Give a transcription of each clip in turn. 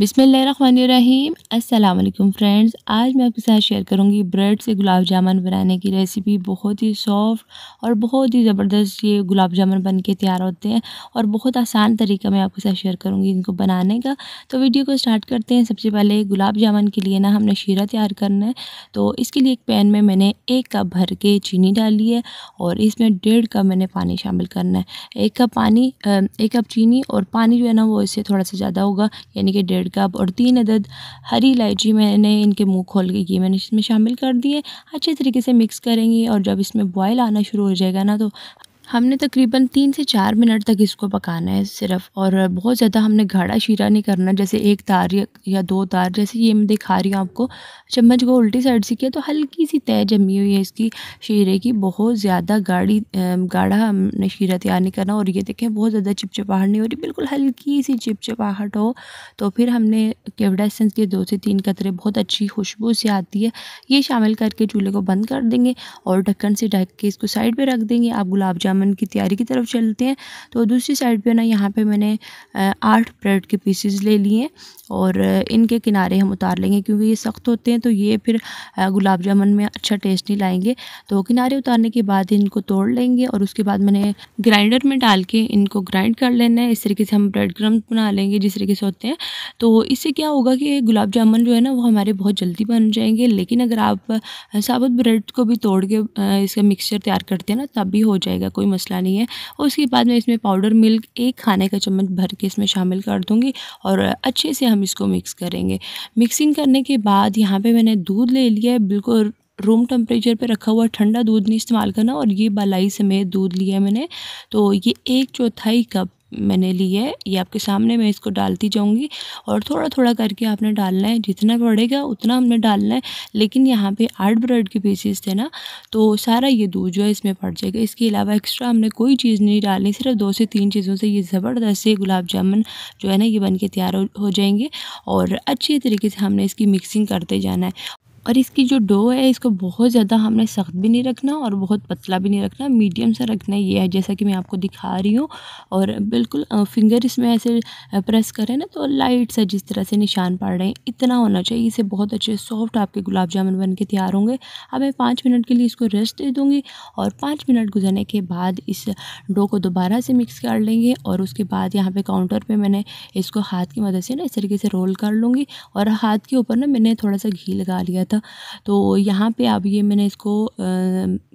बिसमीम अल्लाम फ्रेंड्स आज मैं आपके साथ शेयर करूंगी ब्रेड से गुलाब जामुन बनाने की रेसिपी बहुत ही सॉफ्ट और बहुत ही ज़बरदस्त ये गुलाब जामुन बन के तैयार होते हैं और बहुत आसान तरीका मैं आपके साथ शेयर करूंगी इनको बनाने का तो वीडियो को स्टार्ट करते हैं सबसे पहले गुलाब जामुन के लिए ना हमने शीरा तैयार करना है तो इसके लिए एक पैन में मैंने एक कप भर के चीनी डाली है और इसमें डेढ़ कप मैंने पानी शामिल करना है एक कप पानी एक कप चीनी और पानी जो है ना वो इससे थोड़ा सा ज़्यादा होगा यानी कि डेढ़ कप और तीन अदद हरी इलायची मैंने इनके मुँह खोल के किए मैंने इसमें शामिल कर दिए अच्छे तरीके से मिक्स करेंगे और जब इसमें बॉयल आना शुरू हो जाएगा ना तो हमने तकरीबन तीन से चार मिनट तक इसको पकाना है सिर्फ और बहुत ज़्यादा हमने गाढ़ा शीरा नहीं करना जैसे एक तार या, या दो तार जैसे ये मैं दिखा रही हूँ आपको चम्मच को उल्टी साइड से किया तो हल्की सी तय जमी हुई है इसकी शीरे की बहुत ज़्यादा गाढ़ी गाढ़ा हमने शीरा तैयार नहीं करना और ये देखें बहुत ज़्यादा चिपचिपाहट नहीं हो रही बिल्कुल हल्की सी चिपचिपाहट हो तो फिर हमने केवड़ा एसेंस के दो से तीन कतरे बहुत अच्छी खुशबू से आती है ये शामिल करके चूल्हे को बंद कर देंगे और ढक्कन से ढक के इसको साइड पर रख देंगे आप गुलाब जामुन एग्ज़ामन की तैयारी की तरफ चलते हैं तो दूसरी साइड पे ना यहाँ पे मैंने आठ ब्रेड के पीसेस ले लिए और इनके किनारे हम उतार लेंगे क्योंकि ये सख्त होते हैं तो ये फिर गुलाब जामुन में अच्छा टेस्ट नहीं लाएंगे तो किनारे उतारने के बाद इनको तोड़ लेंगे और उसके बाद मैंने ग्राइंडर में डाल के इनको ग्राइंड कर लेना है इस तरीके से हम ब्रेड क्रम बना लेंगे जिस तरीके से होते हैं तो इससे क्या होगा कि गुलाब जामुन जो है ना वो हमारे बहुत जल्दी बन जाएंगे लेकिन अगर आप साबुत ब्रेड को भी तोड़ के इसका मिक्सचर तैयार करते हैं ना तब भी हो जाएगा कोई मसला नहीं है और उसके बाद मैं इसमें पाउडर मिल्क एक खाने का चम्मच भर के इसमें शामिल कर दूँगी और अच्छे से हम इसको मिक्स करेंगे मिक्सिंग करने के बाद यहाँ पर मैंने दूध ले लिया है बिल्कुल रूम टेम्परेचर पे रखा हुआ ठंडा दूध नहीं इस्तेमाल करना और ये बलाई समेत दूध लिया मैंने तो ये एक चौथाई कप मैंने ली है ये आपके सामने मैं इसको डालती जाऊँगी और थोड़ा थोड़ा करके आपने डालना है जितना पड़ेगा उतना हमने डालना है लेकिन यहाँ पे आठ ब्रेड के पीसेस थे ना तो सारा ये दूध जो है इसमें पड़ जाएगा इसके अलावा एक्स्ट्रा हमने कोई चीज़ नहीं डालनी सिर्फ दो से तीन चीज़ों से ये ज़बरदस्त से गुलाब जामुन जो है ना ये बन के तैयार हो जाएंगे और अच्छे तरीके से हमने इसकी मिक्सिंग करते जाना है और इसकी जो डो है इसको बहुत ज़्यादा हमने सख्त भी नहीं रखना और बहुत पतला भी नहीं रखना मीडियम सा रखना ये है जैसा कि मैं आपको दिखा रही हूँ और बिल्कुल फिंगर इसमें ऐसे प्रेस करें ना तो लाइट सा जिस तरह से निशान पड़ रहे हैं इतना होना चाहिए इसे बहुत अच्छे सॉफ्ट आपके गुलाब जामुन बन के तैयार होंगे अब मैं पाँच मिनट के लिए इसको रेस्ट दे दूँगी और पाँच मिनट गुजरने के बाद इस डो को दोबारा से मिक्स कर लेंगे और उसके बाद यहाँ पर काउंटर पर मैंने इसको हाथ की मदद से ना इस तरीके से रोल कर लूँगी और हाथ के ऊपर ना मैंने थोड़ा सा घी लगा लिया था तो यहाँ पे आप ये मैंने इसको आ,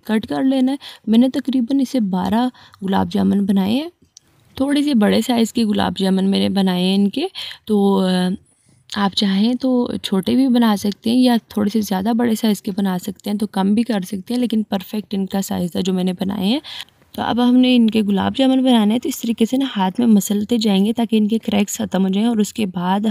कट कर लेना है मैंने तकरीबन इसे बारह गुलाब जामुन बनाए हैं थोड़े से बड़े साइज़ के गुलाब जामुन मैंने बनाए हैं इनके तो आ, आप चाहें तो छोटे भी बना सकते हैं या थोड़े से ज़्यादा बड़े साइज़ के बना सकते हैं तो कम भी कर सकते हैं लेकिन परफेक्ट इनका साइज़ था जो मैंने बनाए हैं तो अब हमने इनके गुलाब जामुन बनाने हैं तो इस तरीके से ना हाथ में मसलते जाएंगे ताकि इनके क्रैक्स ख़त्म हो जाएँ और उसके बाद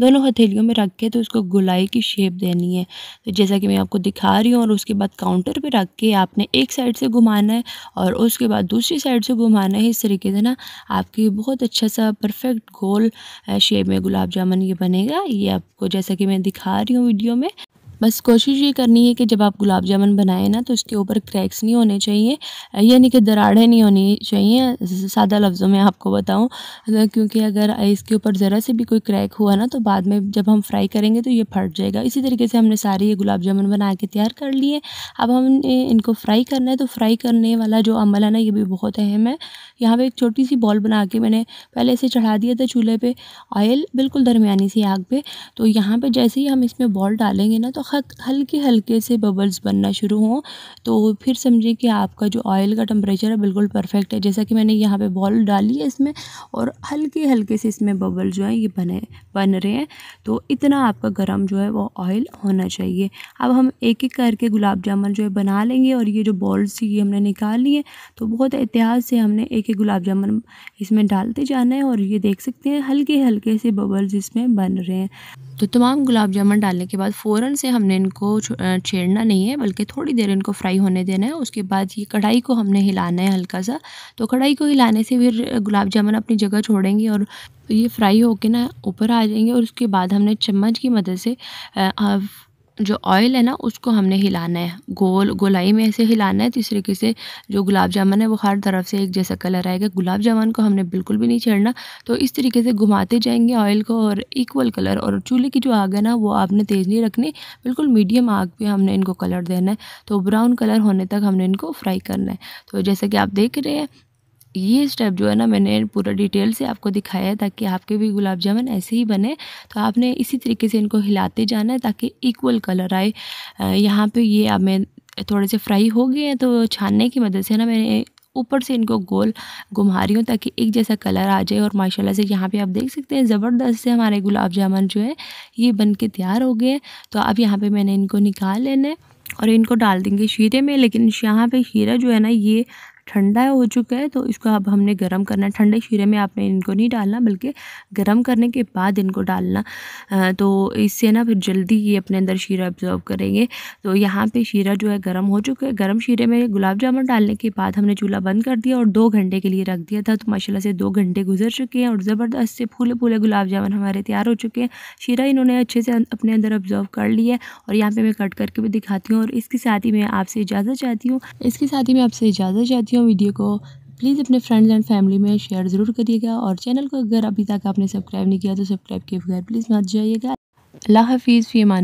दोनों हथेलियों में रख के तो उसको गुलाई की शेप देनी है तो जैसा कि मैं आपको दिखा रही हूँ और उसके बाद काउंटर पर रख के आपने एक साइड से घुमाना है और उसके बाद दूसरी साइड से घुमाना है इस तरीके से ना आपकी बहुत अच्छा सा परफेक्ट गोल शेप में गुलाब जामुन ये बनेगा ये आपको जैसा कि मैं दिखा रही हूँ वीडियो में बस कोशिश ये करनी है कि जब आप गुलाब जामुन बनाएं ना तो उसके ऊपर क्रैक्स नहीं होने चाहिए यानी कि दराड़ें नहीं होनी चाहिए सादा लफ्ज़ों में आपको बताऊँ क्योंकि अगर इसके ऊपर ज़रा से भी कोई क्रैक हुआ ना तो बाद में जब हम फ्राई करेंगे तो ये फट जाएगा इसी तरीके से हमने सारे ये गुलाब जामुन बना के तैयार कर लिए अब हम इनको फ्राई करना है तो फ्राई करने वाला जो अमल है ना ये भी बहुत अहम है यहाँ पर एक छोटी सी बॉल बना के मैंने पहले इसे चढ़ा दिया था चूल्हे पर ऑयल बिल्कुल दरमिया सी आग पर तो यहाँ पर जैसे ही हम इसमें बॉल डालेंगे ना तो बहुत हल्के हल्के से बबल्स बनना शुरू हों तो फिर समझिए कि आपका जो ऑयल का टेम्परेचर है बिल्कुल परफेक्ट है जैसा कि मैंने यहाँ पे बॉल डाली है इसमें और हल्के हल्के से इसमें बबल जो हैं ये बने बन रहे हैं तो इतना आपका गर्म जो है वो ऑयल होना चाहिए अब हम एक एक करके गुलाब जामुन जो है बना लेंगे और ये जो बॉल्स ये हमने निकाल लिए तो बहुत एहतियात से हमने एक एक गुलाब जामुन इसमें डालते जाना है और ये देख सकते हैं हल्के हल्के से बबल्स इसमें बन रहे हैं तो तमाम गुलाब जामुन डालने के बाद फ़ौरन से हमने इनको छेड़ना नहीं है बल्कि थोड़ी देर इनको फ्राई होने देना है उसके बाद ये कढ़ाई को हमने हिलाना है हल्का सा तो कढ़ाई को हिलाने से फिर गुलाब जामुन अपनी जगह छोड़ेंगे और ये फ्राई होके ना ऊपर आ जाएंगे और उसके बाद हमने चम्मच की मदद से जो ऑयल है ना उसको हमने हिलाना है गोल गोलाई में ऐसे हिलाना है तो इस तरीके से जो गुलाब जामुन है वो हर तरफ से एक जैसा कलर आएगा गुलाब जामुन को हमने बिल्कुल भी नहीं छेड़ना तो इस तरीके से घुमाते जाएंगे ऑयल को और इक्वल कलर और चूल्हे की जो आग है ना वो आपने तेज़ नहीं रखनी बिल्कुल मीडियम आग पर हमने इनको कलर देना है तो ब्राउन कलर होने तक हमने इनको फ्राई करना है तो जैसा कि आप देख रहे हैं ये स्टेप जो है ना मैंने पूरा डिटेल से आपको दिखाया है ताकि आपके भी गुलाब जामुन ऐसे ही बने तो आपने इसी तरीके से इनको हिलाते जाना है ताकि इक्वल कलर आए यहाँ पे ये अब मैं थोड़े से फ्राई हो गए हैं तो छानने की मदद से ना मैंने ऊपर से इनको गोल घुमा रही हूँ ताकि एक जैसा कलर आ जाए और माशाल्लाह से यहाँ पे आप देख सकते हैं ज़बरदस्त से हमारे गुलाब जामुन जो है ये बन के तैयार हो गए तो अब यहाँ पे मैंने इनको निकाल लेना है और इनको डाल देंगे शीरे में लेकिन यहाँ पे शीरा जो है ना ये ठंडा हो चुका है तो इसको अब हमने गर्म करना ठंडे शीरे में आपने इनको नहीं डालना बल्कि गर्म करने के बाद इनको डालना तो इससे ना फिर जल्दी ये अपने अंदर शीरा ऑब्जर्व करेंगे तो यहाँ पे शीरा जो है गर्म हो चुका है गर्म शीरे में गुलाब जामुन डालने के बाद हमने चूल्हा बंद कर दिया और दो घंटे के लिए रख दिया था तो माशाला से दो घंटे गुजर चुके हैं और ज़बरदस्त से फूले फूले गुलाब जामुन हमारे तैयार हो चुके हैं शीरा इन्होंने अच्छे से अं, अपने अंदर ऑब्जर्व कर लिया है और यहाँ पर मैं कट करके भी दिखाती हूँ और इसके साथ ही मैं आपसे इजाज़त चाहती हूँ इसके साथ ही मैं आपसे इजाज़त चाहती हूँ हो वीडियो को प्लीज़ अपने फ्रेंड्स एंड फैमिली में शेयर ज़रूर करिएगा और चैनल को अगर अभी तक आपने सब्सक्राइब नहीं किया तो सब्सक्राइब किए बगैर प्लीज़ मत जाइएगा अल्लाह हाफिज़ फ़ी